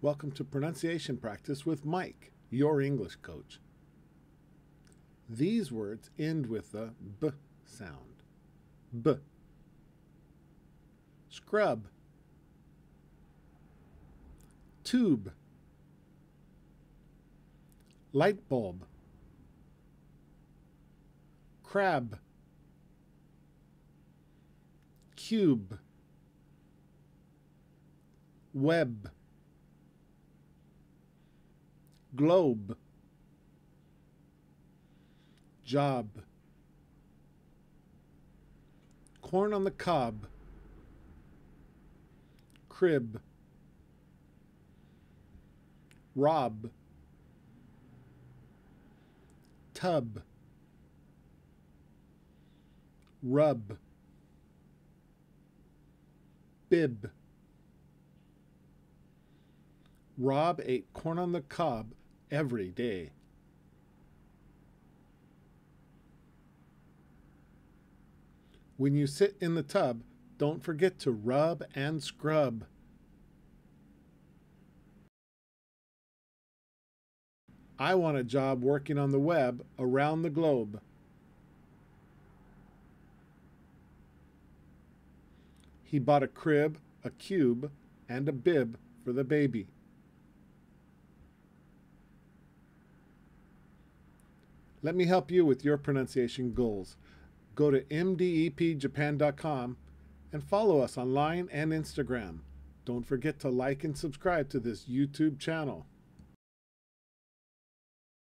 Welcome to Pronunciation Practice with Mike, your English coach. These words end with the b sound. B. Scrub. Tube. Light bulb. Crab. Cube. Web globe, job, corn on the cob, crib, rob, tub, rub, bib. Rob ate corn on the cob every day. When you sit in the tub, don't forget to rub and scrub. I want a job working on the web around the globe. He bought a crib, a cube, and a bib for the baby. Let me help you with your pronunciation goals. Go to mdepjapan.com and follow us online and Instagram. Don't forget to like and subscribe to this YouTube channel.